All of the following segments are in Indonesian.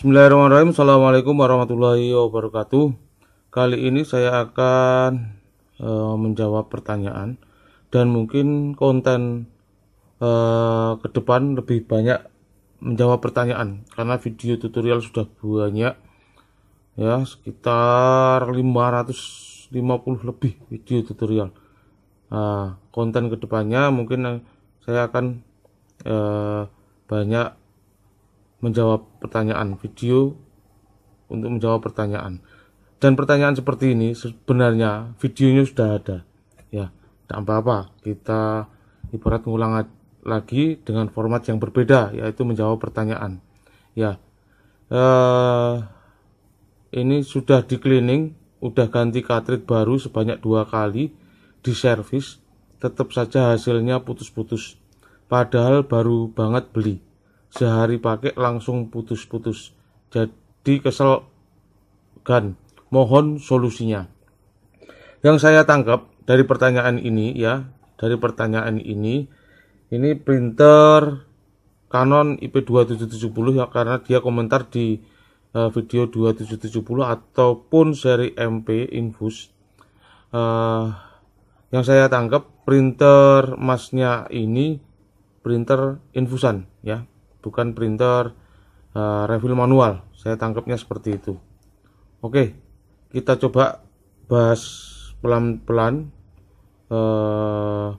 Bismillahirrahmanirrahim Assalamualaikum warahmatullahi wabarakatuh Kali ini saya akan e, menjawab pertanyaan Dan mungkin konten e, eh, Kedepan lebih banyak menjawab pertanyaan Karena video tutorial sudah banyak Ya sekitar 550 lebih video tutorial nah, Konten kedepannya mungkin saya akan e, banyak menjawab pertanyaan video untuk menjawab pertanyaan dan pertanyaan seperti ini sebenarnya videonya sudah ada ya tidak apa-apa kita ibarat ngulang lagi dengan format yang berbeda yaitu menjawab pertanyaan ya eh, ini sudah di cleaning udah ganti cartridge baru sebanyak dua kali di service tetap saja hasilnya putus-putus padahal baru banget beli sehari pakai langsung putus-putus jadi kesel gan mohon solusinya yang saya tangkap dari pertanyaan ini ya dari pertanyaan ini ini printer Canon IP2770 ya karena dia komentar di uh, video 2770 ataupun seri MP Infus uh, yang saya tangkap printer masnya ini printer infusan ya bukan printer uh, eh, refill manual saya tangkapnya seperti itu oke kita coba bahas pelan-pelan uh,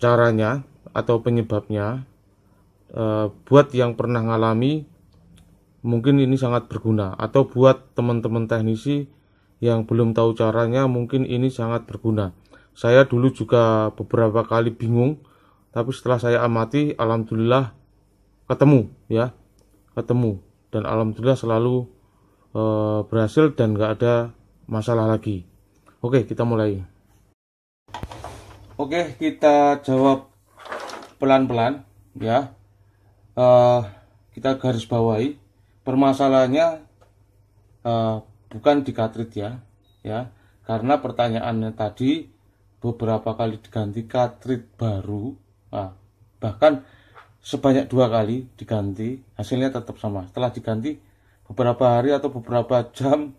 caranya atau penyebabnya uh, buat yang pernah ngalami mungkin ini sangat berguna atau buat teman-teman teknisi yang belum tahu caranya mungkin ini sangat berguna saya dulu juga beberapa kali bingung tapi setelah saya amati alhamdulillah ketemu ya ketemu dan alhamdulillah selalu e, berhasil dan nggak ada masalah lagi oke kita mulai oke kita jawab pelan-pelan ya e, kita garis bawahi permasalahannya e, bukan di katrit ya ya karena pertanyaannya tadi beberapa kali diganti katrit baru nah, bahkan sebanyak dua kali diganti hasilnya tetap sama setelah diganti beberapa hari atau beberapa jam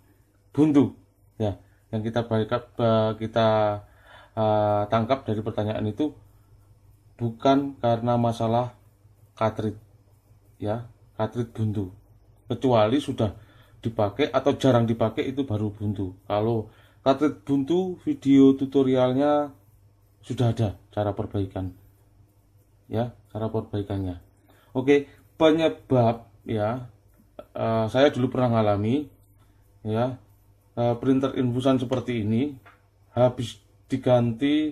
buntu ya yang kita balik eh, kita uh, tangkap dari pertanyaan itu bukan karena masalah katrit ya katrit buntu kecuali sudah dipakai atau jarang dipakai itu baru buntu kalau katrit buntu video tutorialnya sudah ada cara perbaikan ya cara perbaikannya oke penyebab ya uh, saya dulu pernah ngalami ya uh, printer infusan seperti ini habis diganti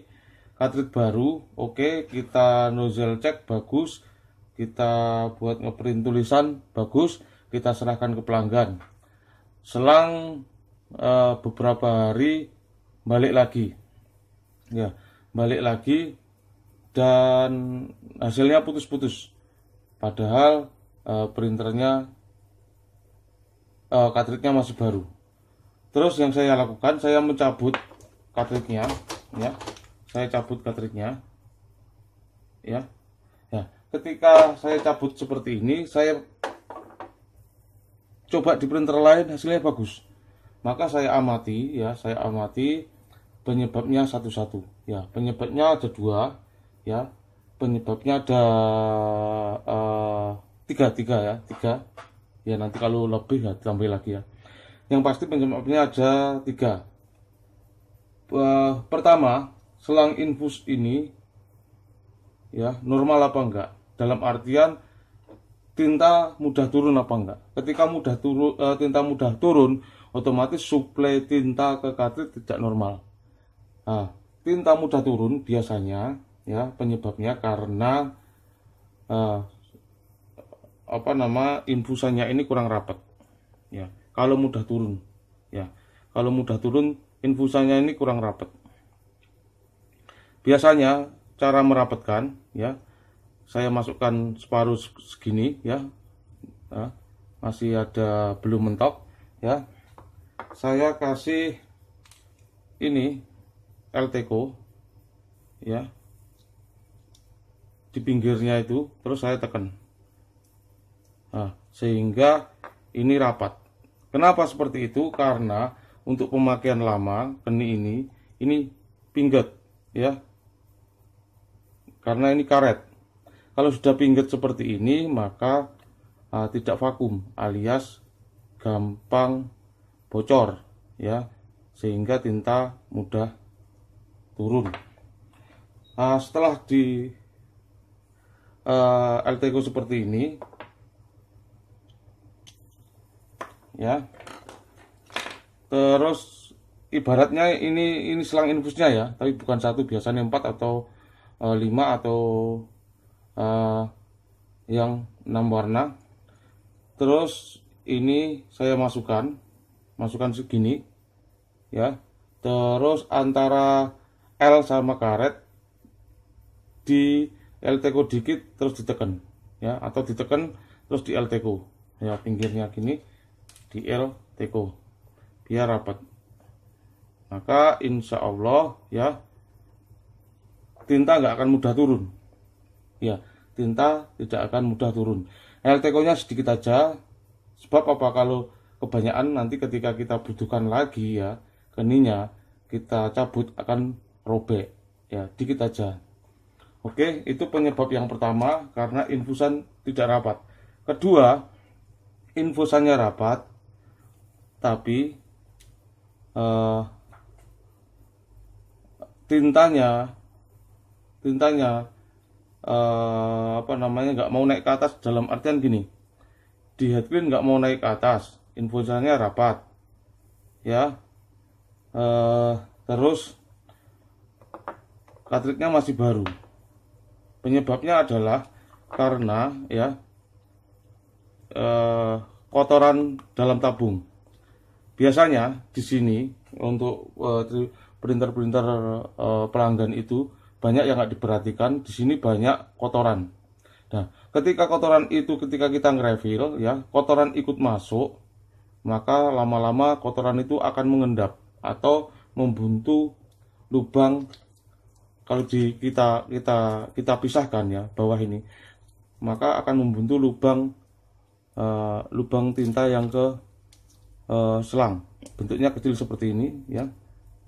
cartridge baru oke kita nozzle cek bagus kita buat ngeprint tulisan bagus kita serahkan ke pelanggan selang uh, beberapa hari balik lagi ya balik lagi dan hasilnya putus-putus padahal uh, printernya uh, masih baru terus yang saya lakukan saya mencabut katriknya ya saya cabut katriknya ya ya ketika saya cabut seperti ini saya coba di printer lain hasilnya bagus maka saya amati ya saya amati penyebabnya satu-satu ya penyebabnya ada dua ya penyebabnya ada uh, tiga tiga ya tiga ya nanti kalau lebih ya tambah lagi ya yang pasti penyebabnya ada tiga uh, pertama selang infus ini ya normal apa enggak dalam artian tinta mudah turun apa enggak ketika mudah turun uh, eh, tinta mudah turun otomatis suplai tinta ke katrit tidak normal nah, tinta mudah turun biasanya ya penyebabnya karena eh, apa nama infusannya ini kurang rapat ya kalau mudah turun ya kalau mudah turun infusannya ini kurang rapat biasanya cara merapatkan ya saya masukkan separuh segini ya nah, masih ada belum mentok ya saya kasih ini LTKO ya di pinggirnya itu terus saya tekan nah, sehingga ini rapat kenapa seperti itu karena untuk pemakaian lama benih ini ini pinggat ya karena ini karet kalau sudah pinggat seperti ini maka uh, tidak vakum alias gampang bocor ya sehingga tinta mudah turun Nah setelah di uh, eh, Alteco seperti ini ya terus ibaratnya ini ini selang infusnya ya tapi bukan satu biasanya empat atau e, lima atau e, yang enam warna terus ini saya masukkan masukkan segini ya terus antara L sama karet di lt dikit terus ditekan ya atau ditekan terus di lt ya pinggirnya gini di lt biar rapat maka insya Allah ya tinta nggak akan mudah turun ya tinta tidak akan mudah turun LTK nya sedikit aja sebab apa kalau kebanyakan nanti ketika kita butuhkan lagi ya keninya kita cabut akan robek ya dikit aja Oke, itu penyebab yang pertama karena infusan tidak rapat. Kedua, infusannya rapat tapi uh, tintanya tintanya uh, apa namanya nggak mau naik ke atas dalam artian gini di head nggak mau naik ke atas infusannya rapat ya uh, terus katriknya masih baru Penyebabnya adalah karena ya eh, kotoran dalam tabung. Biasanya di sini untuk eh, printer-printer eh, pelanggan itu banyak yang nggak diperhatikan. Di sini banyak kotoran. Nah, ketika kotoran itu ketika kita ngerefill ya, kotoran ikut masuk, maka lama-lama kotoran itu akan mengendap atau membuntu lubang kalau di kita kita kita pisahkan ya bawah ini maka akan membentuk lubang uh, lubang tinta yang ke uh, selang bentuknya kecil seperti ini ya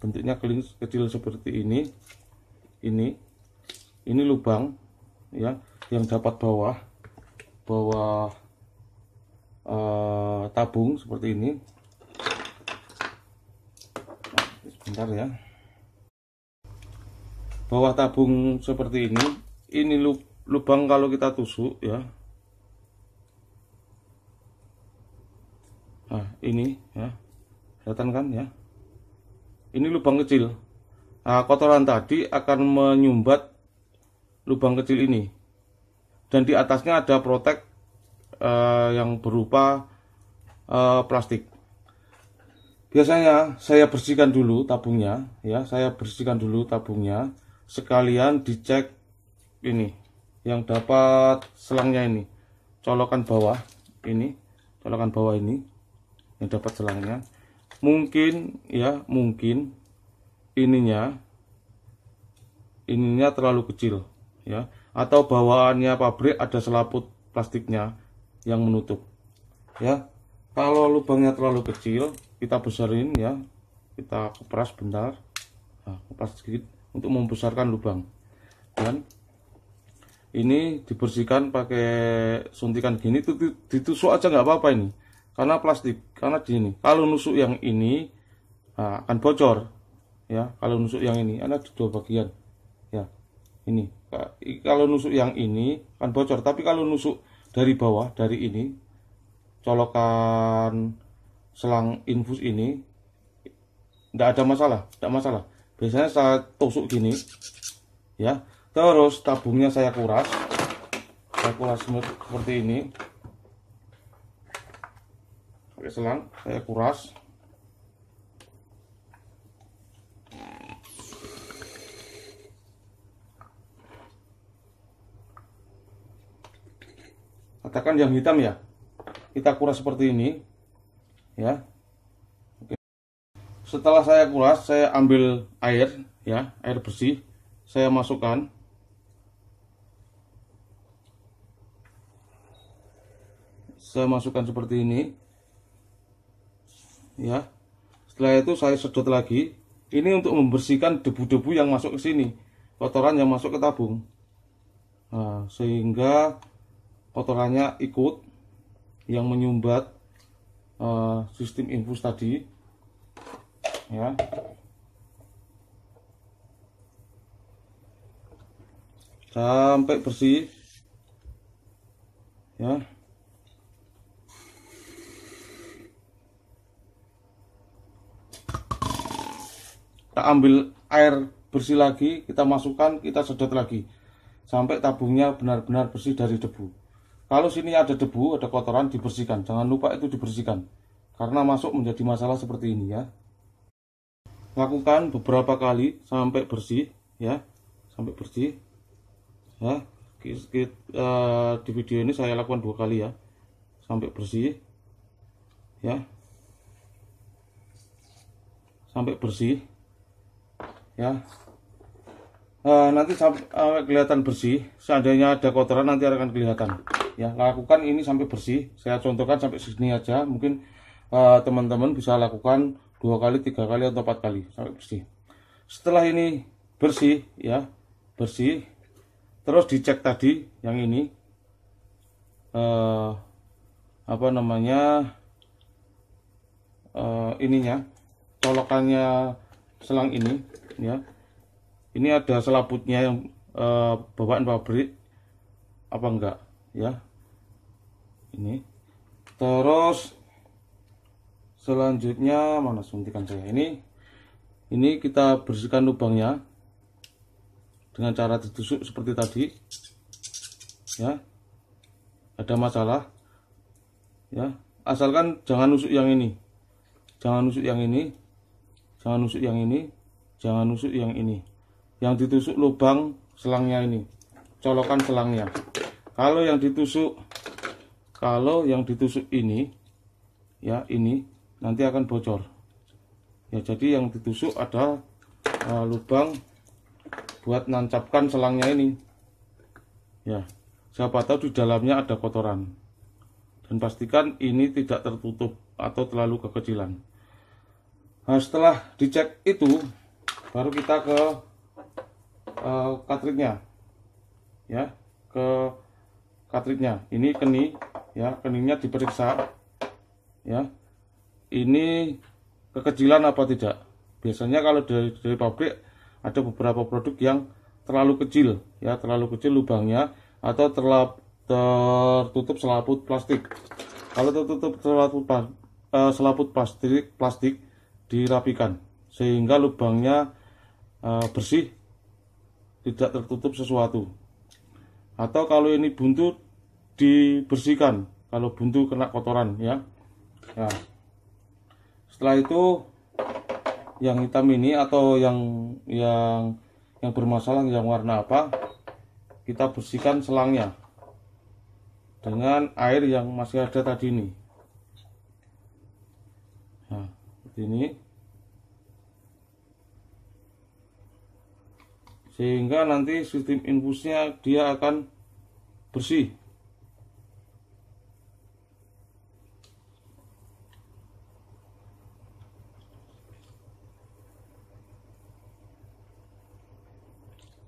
bentuknya kecil seperti ini ini ini lubang ya yang dapat bawah bawah uh, tabung seperti ini nah, sebentar ya bawah tabung seperti ini ini lubang kalau kita tusuk ya nah ini ya kelihatan kan ya ini lubang kecil nah, kotoran tadi akan menyumbat lubang kecil ini dan di atasnya ada protek eh, yang berupa eh, plastik biasanya saya bersihkan dulu tabungnya ya saya bersihkan dulu tabungnya sekalian dicek ini yang dapat selangnya ini colokan bawah ini colokan bawah ini yang dapat selangnya mungkin ya mungkin ininya ininya terlalu kecil ya atau bawaannya pabrik ada selaput plastiknya yang menutup ya kalau lubangnya terlalu kecil kita besarin ya kita kepras bentar nah, kepras sedikit untuk membesarkan lubang dan ini dibersihkan pakai suntikan gini itu ditusuk aja nggak apa-apa ini karena plastik karena di ini kalau nusuk yang ini nah, akan bocor ya kalau nusuk yang ini ada dua bagian ya ini kalau nusuk yang ini akan bocor tapi kalau nusuk dari bawah dari ini colokan selang infus ini tidak ada masalah tidak masalah biasanya saya tusuk gini ya terus tabungnya saya kuras saya kuras seperti ini pakai selang saya kuras katakan yang hitam ya kita kuras seperti ini ya setelah saya kuras saya ambil air ya air bersih saya masukkan saya masukkan seperti ini ya setelah itu saya sedot lagi ini untuk membersihkan debu-debu yang masuk ke sini kotoran yang masuk ke tabung nah, sehingga kotorannya ikut yang menyumbat uh, sistem infus tadi ya sampai bersih ya kita ambil air bersih lagi kita masukkan kita sedot lagi sampai tabungnya benar-benar bersih dari debu kalau sini ada debu ada kotoran dibersihkan jangan lupa itu dibersihkan karena masuk menjadi masalah seperti ini ya lakukan beberapa kali sampai bersih ya sampai bersih ya eh, di video ini saya lakukan dua kali ya sampai bersih ya sampai bersih ya e, nanti sampai, sampai kelihatan bersih seandainya ada kotoran nanti akan kelihatan ya lakukan ini sampai bersih saya contohkan sampai sini aja mungkin eh, teman-teman bisa lakukan dua kali tiga kali atau empat kali sampai bersih setelah ini bersih ya bersih terus dicek tadi yang ini eh, apa namanya eh, ininya colokannya selang ini ya ini ada selaputnya yang eh, bawaan pabrik apa enggak ya ini terus selanjutnya mana suntikan saya ini ini kita bersihkan lubangnya dengan cara ditusuk seperti tadi ya ada masalah ya asalkan jangan nusuk yang ini jangan nusuk yang ini jangan nusuk yang ini jangan nusuk yang ini yang ditusuk lubang selangnya ini colokan selangnya kalau yang ditusuk kalau yang ditusuk ini ya ini nanti akan bocor ya jadi yang ditusuk ada uh, eh, lubang buat nancapkan selangnya ini ya siapa tahu di dalamnya ada kotoran dan pastikan ini tidak tertutup atau terlalu kekecilan nah setelah dicek itu baru kita ke uh, ya ke katriknya ini keni ya keningnya diperiksa ya ini kekecilan apa tidak biasanya kalau dari, dari pabrik ada beberapa produk yang terlalu kecil ya terlalu kecil lubangnya atau terlap, tertutup selaput plastik kalau tertutup selaput eh, selaput plastik plastik dirapikan sehingga lubangnya eh, bersih tidak tertutup sesuatu atau kalau ini buntu dibersihkan kalau buntu kena kotoran ya nah setelah itu yang hitam ini atau yang yang yang bermasalah yang warna apa kita bersihkan selangnya dengan air yang masih ada tadi ini nah seperti ini sehingga nanti sistem infusnya dia akan bersih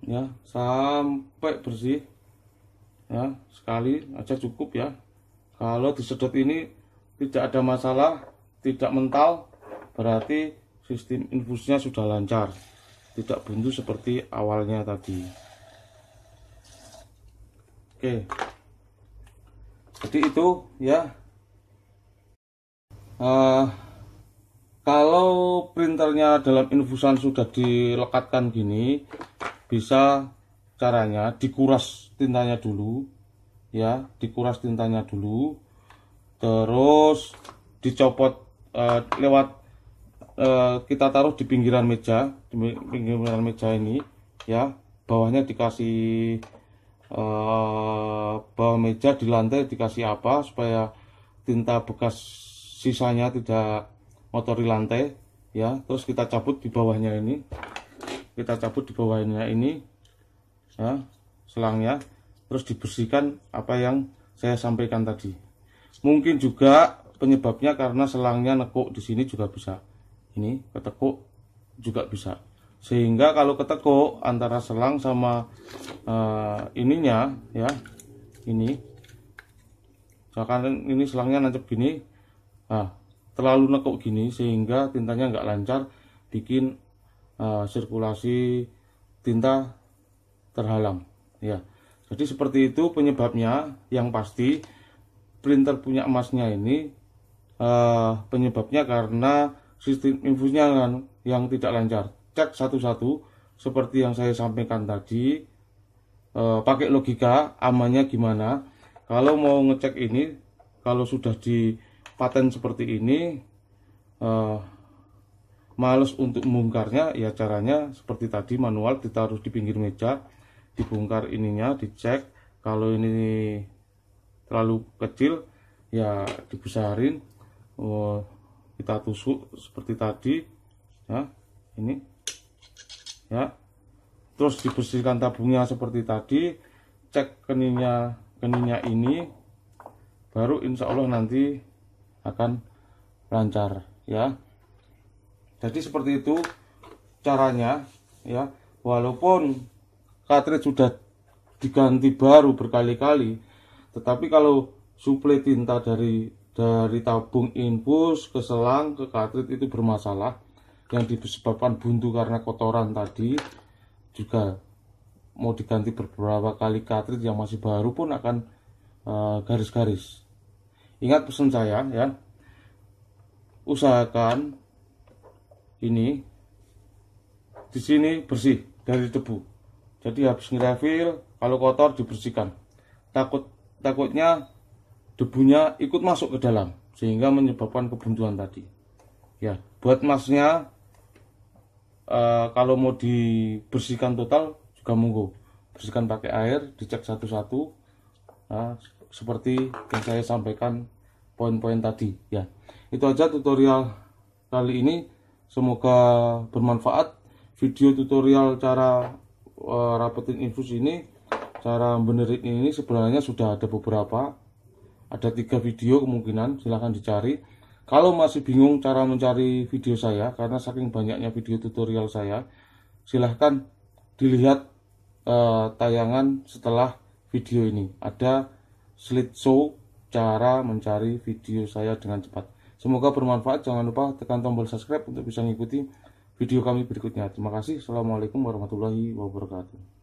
ya sampai bersih ya sekali aja cukup ya kalau disedot ini tidak ada masalah tidak mental berarti sistem infusnya sudah lancar tidak buntu seperti awalnya tadi oke jadi itu ya uh, kalau printernya dalam infusan sudah dilekatkan gini bisa caranya dikuras tintanya dulu ya dikuras tintanya dulu terus dicopot uh, lewat uh, kita taruh di pinggiran meja di pinggiran meja ini ya bawahnya dikasih uh, bawah meja di lantai dikasih apa supaya tinta bekas sisanya tidak motori lantai ya terus kita cabut di bawahnya ini kita cabut di bawahnya ini ya selangnya terus dibersihkan apa yang saya sampaikan tadi mungkin juga penyebabnya karena selangnya nekuk di sini juga bisa ini ketekuk juga bisa sehingga kalau ketekuk antara selang sama uh, ininya ya ini misalkan ini selangnya nancep gini nah terlalu nekuk gini sehingga tintanya nggak lancar bikin Eh, sirkulasi tinta terhalang ya jadi seperti itu penyebabnya yang pasti printer punya emasnya ini uh, penyebabnya karena sistem infusnya yang, yang tidak lancar cek satu-satu seperti yang saya sampaikan tadi uh, pakai logika amannya gimana kalau mau ngecek ini kalau sudah di paten seperti ini uh, males untuk membongkarnya ya caranya seperti tadi manual ditaruh di pinggir meja dibongkar ininya dicek kalau ini terlalu kecil ya dibesarin oh, kita tusuk seperti tadi ya ini ya terus dibersihkan tabungnya seperti tadi cek keninya, keninya ini baru insya Allah nanti akan lancar ya jadi seperti itu caranya ya walaupun cartridge sudah diganti baru berkali-kali tetapi kalau suplai tinta dari dari tabung infus ke selang ke cartridge itu bermasalah yang disebabkan buntu karena kotoran tadi juga mau diganti beberapa kali cartridge yang masih baru pun akan eh, garis-garis uh, ingat pesan saya ya usahakan ini di sini bersih dari debu jadi habis ngerefil kalau kotor dibersihkan takut takutnya debunya ikut masuk ke dalam sehingga menyebabkan kebuntuan tadi ya buat masnya e, kalau mau dibersihkan total juga monggo bersihkan pakai air dicek satu-satu nah, seperti yang saya sampaikan poin-poin tadi ya itu aja tutorial kali ini Semoga bermanfaat video tutorial cara uh, rapetin infus ini, cara benerin ini sebenarnya sudah ada beberapa. Ada tiga video kemungkinan, silahkan dicari. Kalau masih bingung cara mencari video saya, karena saking banyaknya video tutorial saya, silahkan dilihat uh, tayangan setelah video ini. Ada slideshow cara mencari video saya dengan cepat. Semoga bermanfaat. Jangan lupa tekan tombol subscribe untuk bisa mengikuti video kami berikutnya. Terima kasih. Assalamualaikum warahmatullahi wabarakatuh.